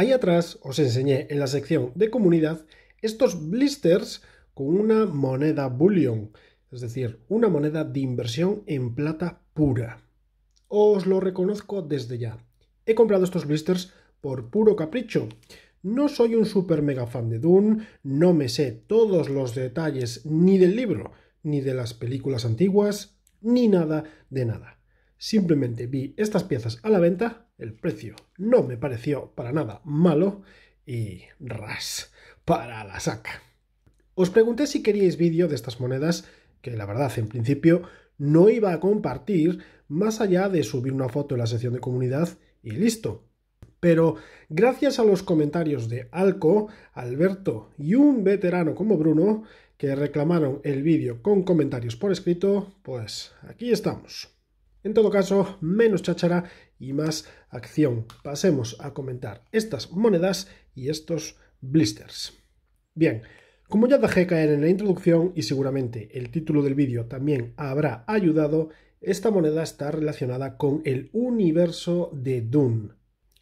Ahí atrás os enseñé en la sección de comunidad estos blisters con una moneda bullion, es decir, una moneda de inversión en plata pura. Os lo reconozco desde ya. He comprado estos blisters por puro capricho. No soy un super mega fan de Dune, no me sé todos los detalles ni del libro, ni de las películas antiguas, ni nada de nada. Simplemente vi estas piezas a la venta el precio no me pareció para nada malo y ras para la saca. Os pregunté si queríais vídeo de estas monedas, que la verdad en principio no iba a compartir más allá de subir una foto en la sección de comunidad y listo. Pero gracias a los comentarios de Alco, Alberto y un veterano como Bruno, que reclamaron el vídeo con comentarios por escrito, pues aquí estamos. En todo caso, menos cháchara y más acción. Pasemos a comentar estas monedas y estos blisters. Bien, como ya dejé caer en la introducción y seguramente el título del vídeo también habrá ayudado, esta moneda está relacionada con el universo de Dune,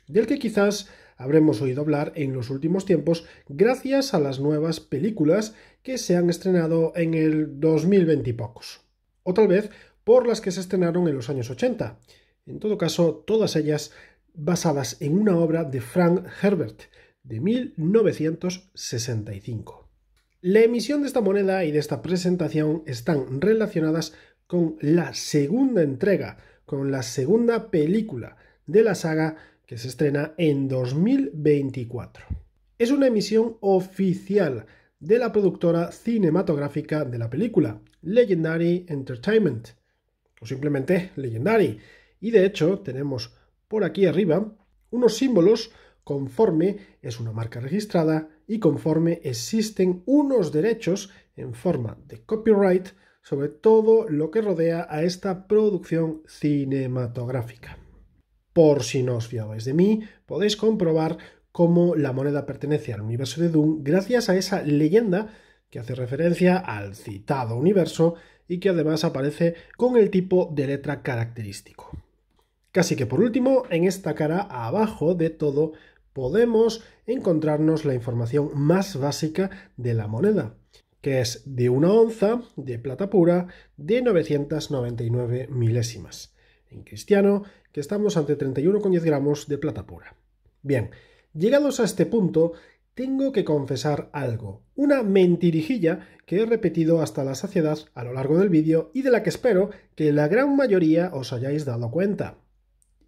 del que quizás habremos oído hablar en los últimos tiempos gracias a las nuevas películas que se han estrenado en el 2020 y pocos. O tal vez por las que se estrenaron en los años 80. En todo caso, todas ellas basadas en una obra de Frank Herbert de 1965. La emisión de esta moneda y de esta presentación están relacionadas con la segunda entrega, con la segunda película de la saga que se estrena en 2024. Es una emisión oficial de la productora cinematográfica de la película, Legendary Entertainment, o simplemente Legendary. Y de hecho tenemos por aquí arriba unos símbolos conforme es una marca registrada y conforme existen unos derechos en forma de copyright sobre todo lo que rodea a esta producción cinematográfica. Por si no os fiabais de mí, podéis comprobar cómo la moneda pertenece al universo de Doom gracias a esa leyenda que hace referencia al citado universo y que además aparece con el tipo de letra característico. Casi que por último, en esta cara abajo de todo podemos encontrarnos la información más básica de la moneda, que es de una onza de plata pura de 999 milésimas. En cristiano, que estamos ante 31,10 gramos de plata pura. Bien, llegados a este punto, tengo que confesar algo, una mentirijilla que he repetido hasta la saciedad a lo largo del vídeo y de la que espero que la gran mayoría os hayáis dado cuenta.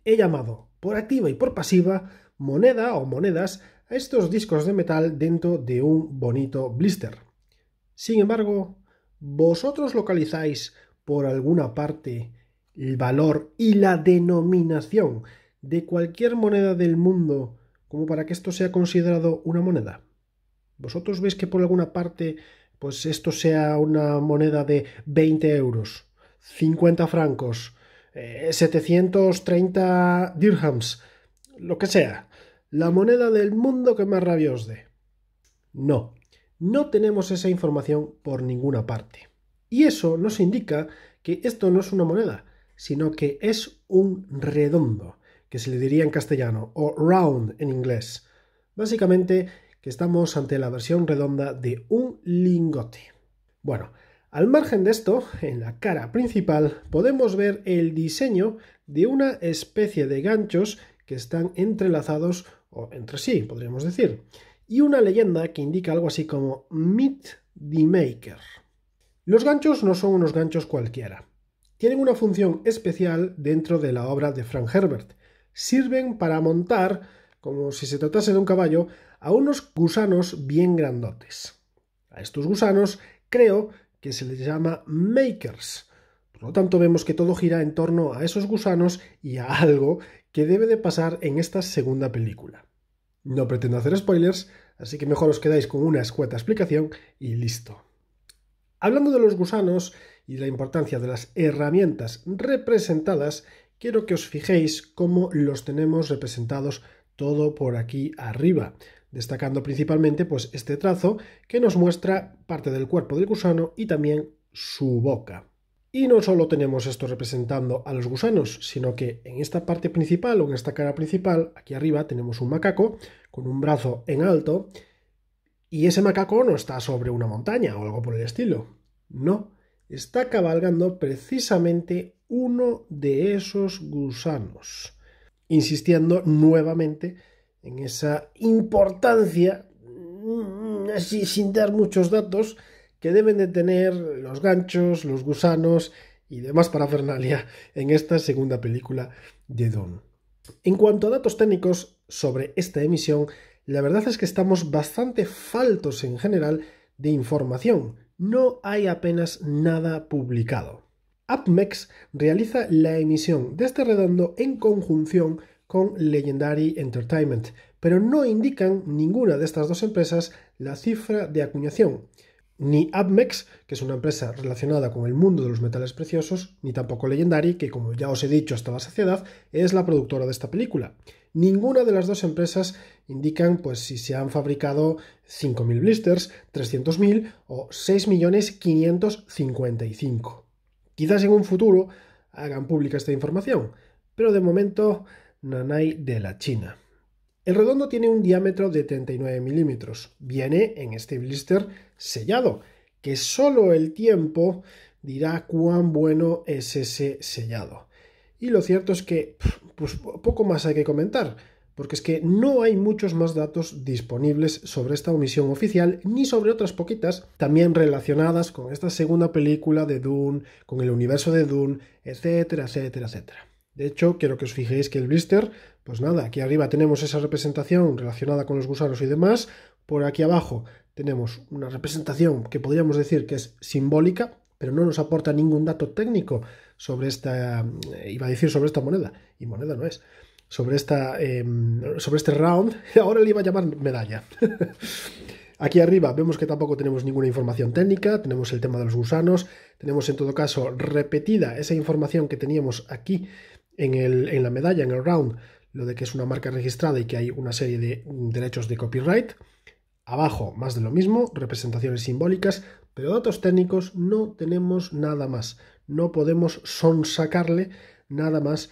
He llamado, por activa y por pasiva, moneda o monedas a estos discos de metal dentro de un bonito blister. Sin embargo, ¿vosotros localizáis por alguna parte el valor y la denominación de cualquier moneda del mundo como para que esto sea considerado una moneda. ¿Vosotros veis que por alguna parte, pues esto sea una moneda de 20 euros, 50 francos, 730 eh, dirhams, lo que sea, la moneda del mundo que más rabia os dé? No, no tenemos esa información por ninguna parte. Y eso nos indica que esto no es una moneda, sino que es un redondo que se le diría en castellano, o round en inglés. Básicamente que estamos ante la versión redonda de un lingote. Bueno, al margen de esto, en la cara principal podemos ver el diseño de una especie de ganchos que están entrelazados o entre sí, podríamos decir, y una leyenda que indica algo así como Meet the Maker. Los ganchos no son unos ganchos cualquiera. Tienen una función especial dentro de la obra de Frank Herbert, sirven para montar, como si se tratase de un caballo, a unos gusanos bien grandotes. A estos gusanos creo que se les llama makers. Por lo tanto, vemos que todo gira en torno a esos gusanos y a algo que debe de pasar en esta segunda película. No pretendo hacer spoilers, así que mejor os quedáis con una escueta explicación y listo. Hablando de los gusanos y la importancia de las herramientas representadas quiero que os fijéis cómo los tenemos representados todo por aquí arriba, destacando principalmente pues este trazo que nos muestra parte del cuerpo del gusano y también su boca. Y no solo tenemos esto representando a los gusanos, sino que en esta parte principal o en esta cara principal, aquí arriba tenemos un macaco con un brazo en alto y ese macaco no está sobre una montaña o algo por el estilo. No, está cabalgando precisamente uno de esos gusanos, insistiendo nuevamente en esa importancia, mm, así sin dar muchos datos, que deben de tener los ganchos, los gusanos y demás parafernalia en esta segunda película de Don. En cuanto a datos técnicos sobre esta emisión, la verdad es que estamos bastante faltos en general de información. No hay apenas nada publicado. AppMex realiza la emisión de este redondo en conjunción con Legendary Entertainment, pero no indican ninguna de estas dos empresas la cifra de acuñación, ni AppMex, que es una empresa relacionada con el mundo de los metales preciosos, ni tampoco Legendary, que como ya os he dicho hasta la saciedad, es la productora de esta película. Ninguna de las dos empresas indican pues si se han fabricado 5.000 blisters, 300.000 o 6.555.000. Quizás en un futuro hagan pública esta información, pero de momento hay de la China. El redondo tiene un diámetro de 39 milímetros. Viene en este blister sellado, que solo el tiempo dirá cuán bueno es ese sellado. Y lo cierto es que pues, poco más hay que comentar porque es que no hay muchos más datos disponibles sobre esta omisión oficial ni sobre otras poquitas también relacionadas con esta segunda película de Dune, con el universo de Dune, etcétera, etcétera, etcétera. De hecho, quiero que os fijéis que el blister, pues nada, aquí arriba tenemos esa representación relacionada con los gusanos y demás, por aquí abajo tenemos una representación que podríamos decir que es simbólica, pero no nos aporta ningún dato técnico sobre esta, eh, iba a decir sobre esta moneda, y moneda no es sobre, esta, em, sobre este round, ahora le iba a llamar medalla. Aquí arriba vemos que tampoco tenemos ninguna información técnica, tenemos el tema de los gusanos, tenemos en todo caso repetida esa información que teníamos aquí en, el, en la medalla, en el round, lo de que es una marca registrada y que hay una serie de derechos de copyright. Abajo, más de lo mismo, representaciones simbólicas, pero datos técnicos no tenemos nada más. No podemos sonsacarle nada más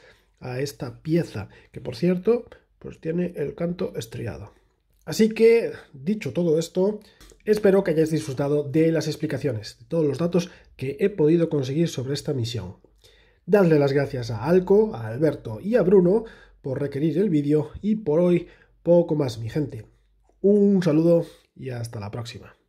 esta pieza, que por cierto, pues tiene el canto estriado. Así que, dicho todo esto, espero que hayáis disfrutado de las explicaciones, de todos los datos que he podido conseguir sobre esta misión. darle las gracias a Alco, a Alberto y a Bruno por requerir el vídeo y por hoy poco más mi gente. Un saludo y hasta la próxima.